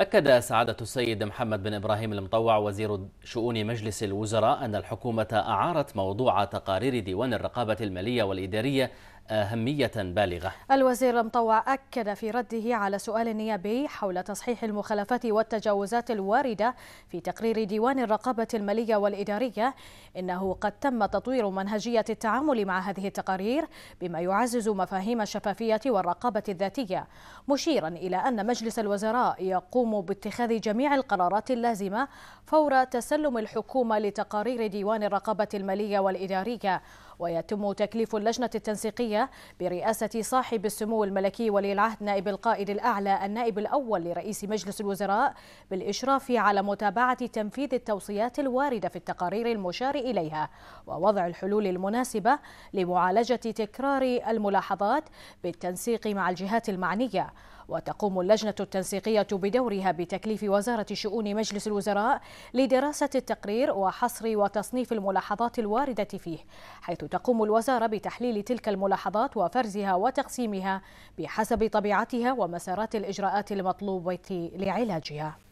أكد سعادة السيد محمد بن إبراهيم المطوع وزير شؤون مجلس الوزراء أن الحكومة أعارت موضوع تقارير ديوان الرقابة المالية والإدارية أهمية بالغة الوزير المطوع أكد في رده على سؤال نيابي حول تصحيح المخالفات والتجاوزات الواردة في تقرير ديوان الرقابة المالية والإدارية إنه قد تم تطوير منهجية التعامل مع هذه التقارير بما يعزز مفاهيم الشفافية والرقابة الذاتية مشيرا إلى أن مجلس الوزراء يقوم باتخاذ جميع القرارات اللازمة فور تسلم الحكومة لتقارير ديوان الرقابة المالية والإدارية ويتم تكليف اللجنة التنسيقية برئاسة صاحب السمو الملكي ولي العهد نائب القائد الأعلى النائب الأول لرئيس مجلس الوزراء بالإشراف على متابعة تنفيذ التوصيات الواردة في التقارير المشار إليها ووضع الحلول المناسبة لمعالجة تكرار الملاحظات بالتنسيق مع الجهات المعنية وتقوم اللجنة التنسيقية بدورها بتكليف وزارة شؤون مجلس الوزراء لدراسة التقرير وحصر وتصنيف الملاحظات الواردة فيه حيث تقوم الوزارة بتحليل تلك الملاحظات وفرزها وتقسيمها بحسب طبيعتها ومسارات الإجراءات المطلوبة لعلاجها